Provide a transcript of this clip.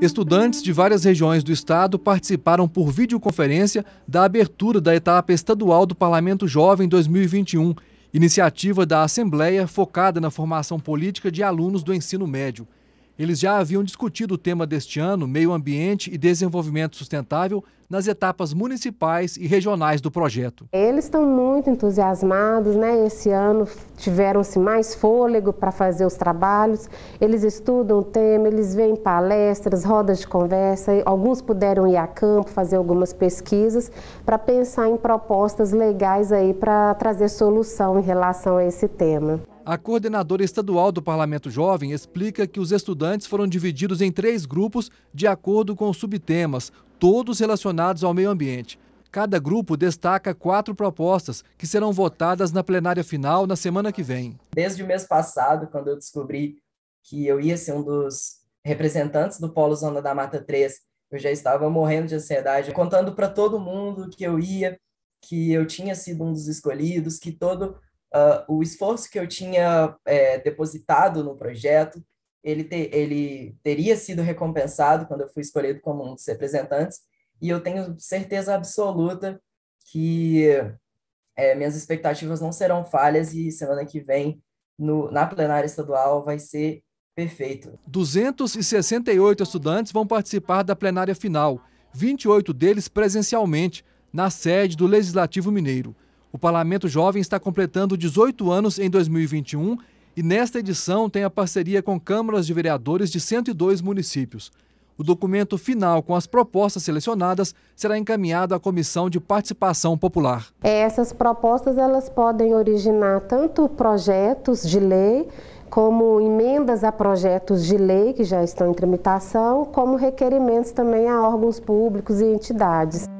Estudantes de várias regiões do estado participaram por videoconferência da abertura da etapa estadual do Parlamento Jovem 2021, iniciativa da Assembleia focada na formação política de alunos do ensino médio. Eles já haviam discutido o tema deste ano, meio ambiente e desenvolvimento sustentável, nas etapas municipais e regionais do projeto. Eles estão muito entusiasmados, né? Esse ano tiveram-se mais fôlego para fazer os trabalhos. Eles estudam o tema, eles vêm palestras, rodas de conversa, alguns puderam ir a campo fazer algumas pesquisas para pensar em propostas legais aí para trazer solução em relação a esse tema. A coordenadora estadual do Parlamento Jovem explica que os estudantes foram divididos em três grupos de acordo com subtemas, todos relacionados ao meio ambiente. Cada grupo destaca quatro propostas que serão votadas na plenária final na semana que vem. Desde o mês passado, quando eu descobri que eu ia ser um dos representantes do Polo Zona da Mata 3, eu já estava morrendo de ansiedade, contando para todo mundo que eu ia, que eu tinha sido um dos escolhidos, que todo uh, o esforço que eu tinha é, depositado no projeto, ele, te, ele teria sido recompensado quando eu fui escolhido como um dos representantes, e eu tenho certeza absoluta que é, minhas expectativas não serão falhas e semana que vem, no, na plenária estadual, vai ser perfeito. 268 estudantes vão participar da plenária final, 28 deles presencialmente, na sede do Legislativo Mineiro. O Parlamento Jovem está completando 18 anos em 2021 e nesta edição tem a parceria com câmaras de vereadores de 102 municípios. O documento final com as propostas selecionadas será encaminhado à Comissão de Participação Popular. É, essas propostas elas podem originar tanto projetos de lei como emendas a projetos de lei que já estão em tramitação, como requerimentos também a órgãos públicos e entidades.